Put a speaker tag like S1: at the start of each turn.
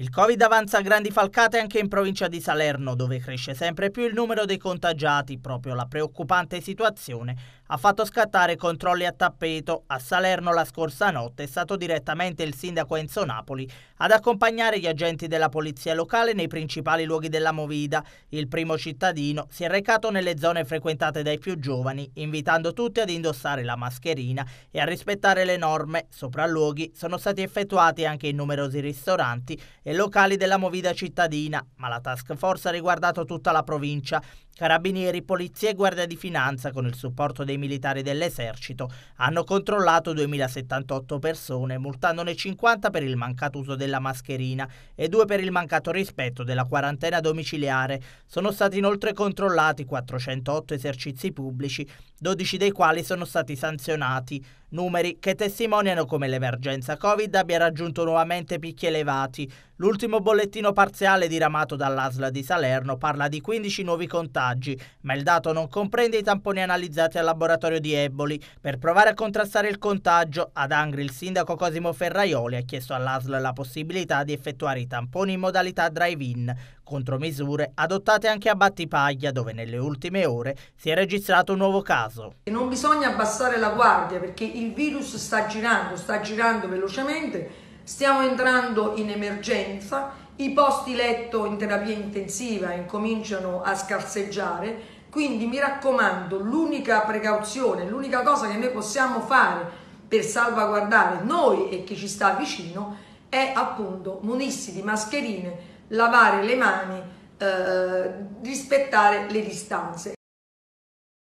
S1: Il Covid avanza a grandi falcate anche in provincia di Salerno, dove cresce sempre più il numero dei contagiati. Proprio la preoccupante situazione ha fatto scattare controlli a tappeto. A Salerno la scorsa notte è stato direttamente il sindaco Enzo Napoli ad accompagnare gli agenti della polizia locale nei principali luoghi della Movida. Il primo cittadino si è recato nelle zone frequentate dai più giovani, invitando tutti ad indossare la mascherina e a rispettare le norme. Sopralluoghi sono stati effettuati anche in numerosi ristoranti e locali della movida cittadina, ma la task force ha riguardato tutta la provincia. Carabinieri, polizia e guardia di finanza, con il supporto dei militari dell'esercito, hanno controllato 2078 persone, multandone 50 per il mancato uso della mascherina e 2 per il mancato rispetto della quarantena domiciliare. Sono stati inoltre controllati 408 esercizi pubblici, 12 dei quali sono stati sanzionati numeri che testimoniano come l'emergenza Covid abbia raggiunto nuovamente picchi elevati. L'ultimo bollettino parziale diramato dall'ASLA di Salerno parla di 15 nuovi contagi, ma il dato non comprende i tamponi analizzati al laboratorio di Eboli. Per provare a contrastare il contagio, ad Angri il sindaco Cosimo Ferraioli ha chiesto all'ASLA la possibilità di effettuare i tamponi in modalità drive-in, contromisure adottate anche a Battipaglia dove nelle ultime ore si è registrato un nuovo caso.
S2: Non bisogna abbassare la guardia perché il virus sta girando, sta girando velocemente, stiamo entrando in emergenza, i posti letto in terapia intensiva incominciano a scarseggiare, quindi mi raccomando, l'unica precauzione, l'unica cosa che noi possiamo fare per salvaguardare noi e chi ci sta vicino è appunto munirsi di mascherine, lavare le mani, eh, rispettare le distanze.